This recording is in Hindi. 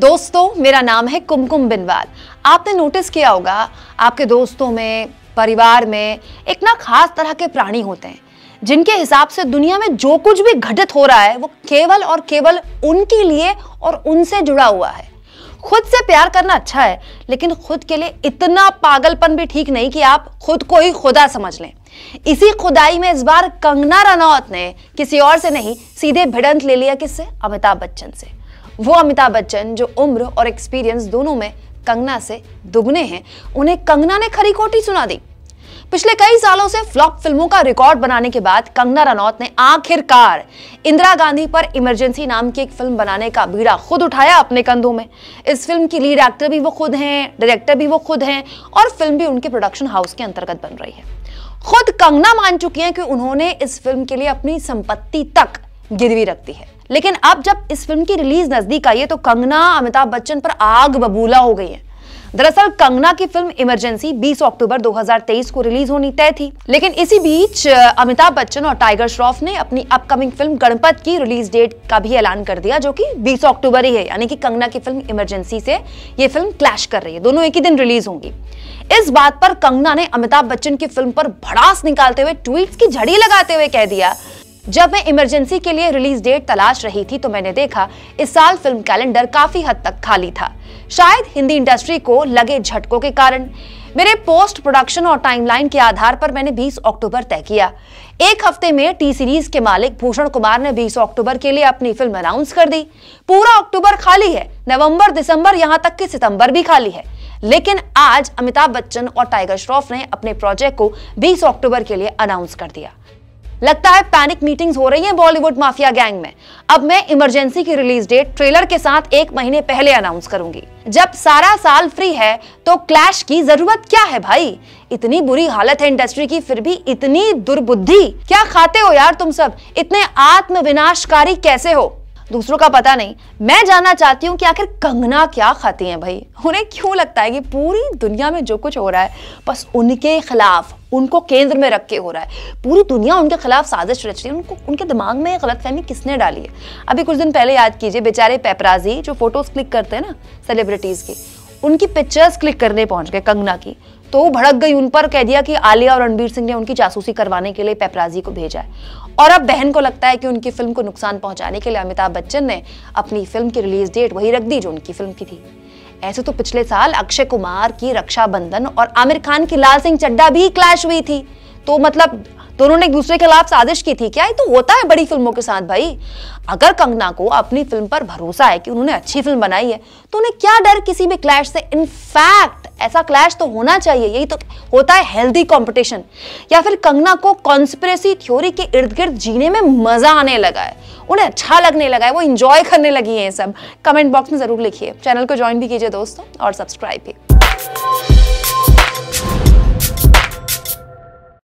दोस्तों मेरा नाम है कुमकुम बिनवाल आपने नोटिस किया होगा आपके दोस्तों में परिवार में एक ना खास तरह के प्राणी होते हैं जिनके हिसाब से दुनिया में जो कुछ भी घटित हो रहा है वो केवल और केवल उनके लिए और उनसे जुड़ा हुआ है खुद से प्यार करना अच्छा है लेकिन खुद के लिए इतना पागलपन भी ठीक नहीं कि आप खुद को ही खुदा समझ लें इसी खुदाई में इस बार कंगना रनौत ने किसी और से नहीं सीधे भिड़ंत ले लिया किससे अमिताभ बच्चन से वो अमिताभ बच्चन जो उम्र और एक्सपीरियंस दोनों में कंगना से दुगने हैं उन्हें कंगना ने खरी कोटी सुना दी पिछले कई सालों से फ्लॉप फिल्मों का रिकॉर्ड बनाने के बाद कंगना रनौत ने आखिरकार इंदिरा गांधी पर इमरजेंसी नाम की एक फिल्म बनाने का बीड़ा खुद उठाया अपने कंधों में इस फिल्म की लीड एक्टर भी वो खुद हैं डायरेक्टर भी वो खुद हैं और फिल्म भी उनके प्रोडक्शन हाउस के अंतर्गत बन रही है खुद कंगना मान चुकी हैं कि उन्होंने इस फिल्म के लिए अपनी संपत्ति तक गिरवी रखती है लेकिन अब जब इस फिल्म की रिलीज नजदीक आई है तो कंगना अमिताभ बच्चन पर आग बबूला हो गई है दरअसल कंगना की फिल्म इमरजेंसी 20 अक्टूबर 2023 को रिलीज होनी तय थी लेकिन इसी बीच अमिताभ बच्चन और टाइगर श्रॉफ ने अपनी अपकमिंग फिल्म गणपत की रिलीज डेट का भी ऐलान कर दिया जो कि 20 अक्टूबर ही है यानी कि कंगना की फिल्म इमरजेंसी से ये फिल्म क्लैश कर रही है दोनों एक ही दिन रिलीज होंगी इस बात पर कंगना ने अमिताभ बच्चन की फिल्म पर भड़ास निकालते हुए ट्वीट की झड़ी लगाते हुए कह दिया जब मैं इमरजेंसी के लिए रिलीज डेट तलाश रही थी तो मैंने देखा इस साल फिल्म कैलेंडर काफी हद तक खाली था शायद हिंदी इंडस्ट्री को लगे झटकों के कारण मेरे पोस्ट प्रोडक्शन और टाइमलाइन के आधार पर मैंने 20 अक्टूबर तय किया एक हफ्ते में टी सीरीज के मालिक भूषण कुमार ने 20 अक्टूबर के लिए अपनी फिल्म अनाउंस कर दी पूरा अक्टूबर खाली है नवंबर दिसंबर यहां तक कि सितंबर भी खाली है लेकिन आज अमिताभ बच्चन और टाइगर श्रॉफ ने अपने प्रोजेक्ट को 20 अक्टूबर के लिए अनाउंस कर दिया लगता है पैनिक मीटिंग्स हो रही हैं बॉलीवुड माफिया गैंग में अब मैं इमरजेंसी की रिलीज डेट ट्रेलर के साथ एक महीने पहले अनाउंस करूंगी जब सारा साल फ्री है तो क्लैश की जरूरत क्या है भाई इतनी बुरी हालत है इंडस्ट्री की फिर भी इतनी दुर्बुद्धि क्या खाते हो यार तुम सब इतने आत्म कैसे हो दूसरों का पता नहीं मैं जानना चाहती हूँ कि आखिर कंगना क्या खाती हैं भाई उन्हें क्यों लगता है कि पूरी दुनिया में जो कुछ हो रहा है बस उनके खिलाफ उनको केंद्र में रख के हो रहा है पूरी दुनिया उनके खिलाफ साजिश रच रही है उनको उनके दिमाग में गलत फहमी किसने डाली है अभी कुछ दिन पहले याद कीजिए बेचारे पेपराजी जो फोटोज क्लिक करते हैं ना सेलिब्रिटीज़ की उनकी पिक्चर्स क्लिक करने पहुंच गए कंगना की तो भड़क गई उन पर कह दिया कि आलिया और रणबीर सिंह ने उनकी जासूसी करवाने के लिए पेपराजी को भेजा है और अब बहन को लगता है कि उनकी फिल्म को नुकसान पहुंचाने के लिए अमिताभ बच्चन ने अपनी फिल्म की रिलीज डेट वही रख दी जो उनकी फिल्म की थी ऐसे तो पिछले साल अक्षय कुमार की रक्षाबंधन और आमिर खान की लाल सिंह चड्डा भी क्लैश हुई थी तो मतलब तो उन्होंने एक दूसरे के खिलाफ साजिश की थी क्या ये तो होता है बड़ी फिल्मों के साथ भाई अगर कंगना को अपनी फिल्म पर भरोसा है कि उन्होंने अच्छी फिल्म बनाई है तो उन्हें क्या डर किसी भी क्लैश से इनफैक्ट ऐसा क्लैश तो होना चाहिए यही तो होता है हेल्दी कॉम्पिटिशन या फिर कंगना को कॉन्स्परेसी थ्योरी के इर्द गिर्द जीने में मजा आने लगा है उन्हें अच्छा लगने लगा है वो इंजॉय करने लगी है सब कमेंट बॉक्स में जरूर लिखिए चैनल को ज्वाइन भी कीजिए दोस्तों और सब्सक्राइब भी